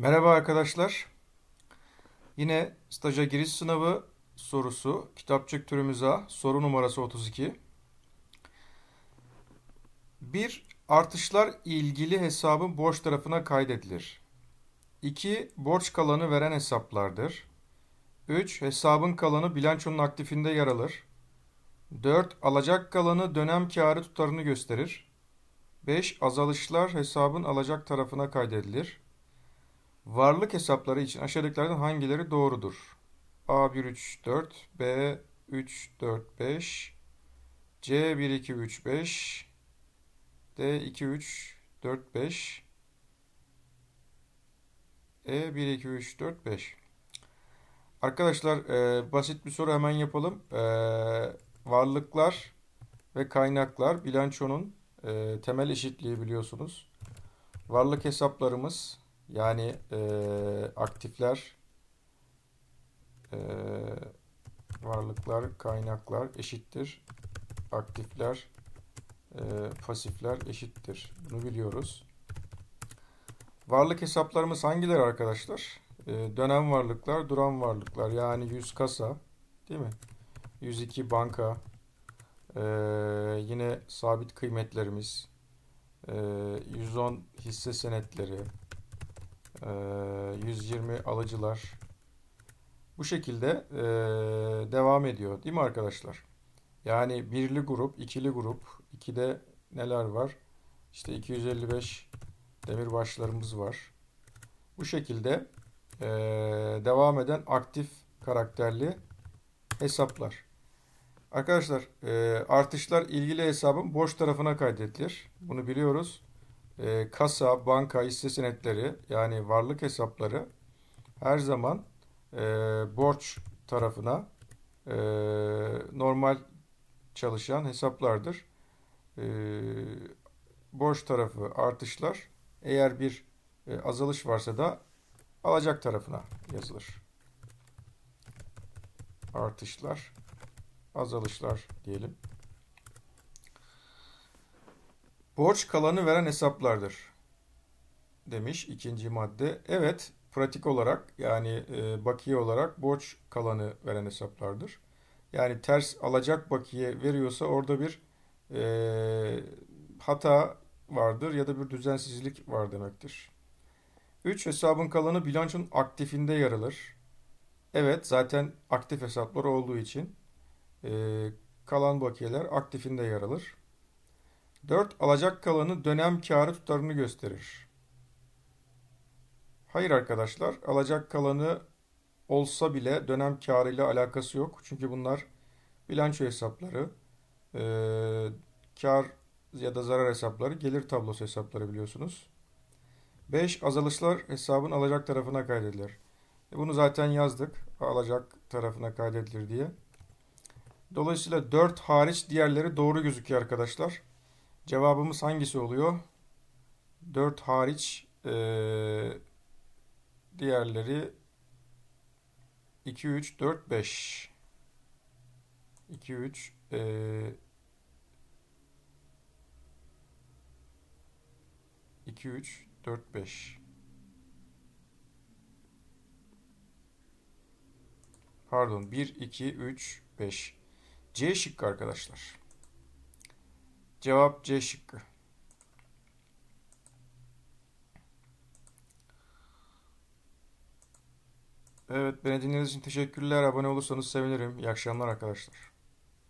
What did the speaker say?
Merhaba arkadaşlar. Yine staja giriş sınavı sorusu kitapçık türümüze soru numarası 32. Bir artışlar ilgili hesabın borç tarafına kaydedilir. 2. Borç kalanı veren hesaplardır. 3. Hesabın kalanı bilançonun aktifinde yer alır. 4. Alacak kalanı dönem karı tutarını gösterir. 5. Azalışlar hesabın alacak tarafına kaydedilir. Varlık hesapları için aşağıdakilerden hangileri doğrudur? a 1 3 4, b 3 4 5, c 1 2 3 5, d 2 3 4 5, e 1 2 3 4 5. Arkadaşlar e, basit bir soru hemen yapalım. E, varlıklar ve kaynaklar bilançonun e, temel eşitliği biliyorsunuz. Varlık hesaplarımız yani e, aktifler e, varlıklar kaynaklar eşittir. Aktifler e, pasifler eşittir. Bunu biliyoruz. Varlık hesaplarımız hangileri arkadaşlar? E, dönem varlıklar, duran varlıklar. Yani 100 kasa değil mi? 102 banka. E, yine sabit kıymetlerimiz. E, 110 hisse senetleri. 120 ee, alıcılar. Bu şekilde e, devam ediyor değil mi arkadaşlar? Yani birli grup, ikili grup. ikide neler var? İşte 255 demirbaşlarımız var. Bu şekilde e, devam eden aktif karakterli hesaplar. Arkadaşlar e, artışlar ilgili hesabın boş tarafına kaydedilir. Bunu biliyoruz e, kasa, banka, hisse senetleri yani varlık hesapları her zaman e, borç tarafına e, normal çalışan hesaplardır. E, borç tarafı artışlar. Eğer bir e, azalış varsa da alacak tarafına yazılır. Artışlar, azalışlar diyelim. Borç kalanı veren hesaplardır demiş ikinci madde. Evet pratik olarak yani e, bakiye olarak borç kalanı veren hesaplardır. Yani ters alacak bakiye veriyorsa orada bir e, hata vardır ya da bir düzensizlik var demektir. 3. Hesabın kalanı bilançonun aktifinde yer alır. Evet zaten aktif hesaplar olduğu için e, kalan bakiyeler aktifinde yer alır. 4. Alacak kalanı dönem karı tutarını gösterir. Hayır arkadaşlar, alacak kalanı olsa bile dönem karı ile alakası yok. Çünkü bunlar bilanço hesapları, e, ee, kar ya da zarar hesapları, gelir tablosu hesapları biliyorsunuz. 5. Azalışlar hesabın alacak tarafına kaydedilir. E, bunu zaten yazdık. Alacak tarafına kaydedilir diye. Dolayısıyla 4 hariç diğerleri doğru gözüküyor arkadaşlar. Cevabımız hangisi oluyor? 4 hariç e, diğerleri 2, 3, 4, 5. 2, 3, e, 2, 3, 4, 5. Pardon 1, 2, 3, 5. C şıkkı arkadaşlar. Cevap C şıkkı. Evet beni dinlediğiniz için teşekkürler. Abone olursanız sevinirim. İyi akşamlar arkadaşlar.